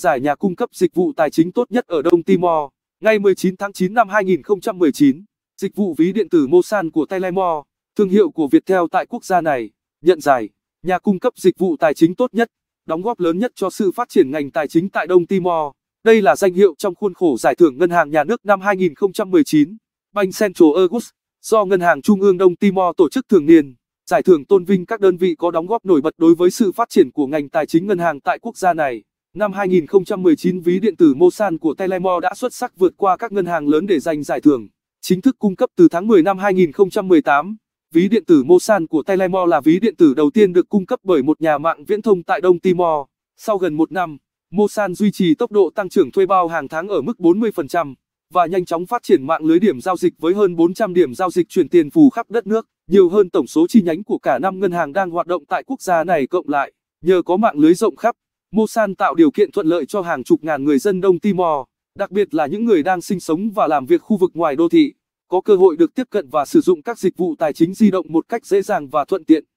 giải nhà cung cấp dịch vụ tài chính tốt nhất ở Đông Timor. Ngày 19 tháng 9 năm 2019, dịch vụ ví điện tử Mosan của Telemore, thương hiệu của Viettel tại quốc gia này, nhận giải nhà cung cấp dịch vụ tài chính tốt nhất, đóng góp lớn nhất cho sự phát triển ngành tài chính tại Đông Timor. Đây là danh hiệu trong khuôn khổ giải thưởng Ngân hàng Nhà nước năm 2019, Bank Central August, do Ngân hàng Trung ương Đông Timor tổ chức thường niên. Giải thưởng tôn vinh các đơn vị có đóng góp nổi bật đối với sự phát triển của ngành tài chính ngân hàng tại quốc gia này. Năm 2019 ví điện tử Mosan của Telemore đã xuất sắc vượt qua các ngân hàng lớn để giành giải thưởng. Chính thức cung cấp từ tháng 10 năm 2018, ví điện tử Mosan của Telemore là ví điện tử đầu tiên được cung cấp bởi một nhà mạng viễn thông tại Đông Timor. Sau gần một năm, Mosan duy trì tốc độ tăng trưởng thuê bao hàng tháng ở mức 40% và nhanh chóng phát triển mạng lưới điểm giao dịch với hơn 400 điểm giao dịch chuyển tiền phù khắp đất nước, nhiều hơn tổng số chi nhánh của cả năm ngân hàng đang hoạt động tại quốc gia này cộng lại. Nhờ có mạng lưới rộng khắp, Mosan tạo điều kiện thuận lợi cho hàng chục ngàn người dân Đông Timor, đặc biệt là những người đang sinh sống và làm việc khu vực ngoài đô thị, có cơ hội được tiếp cận và sử dụng các dịch vụ tài chính di động một cách dễ dàng và thuận tiện.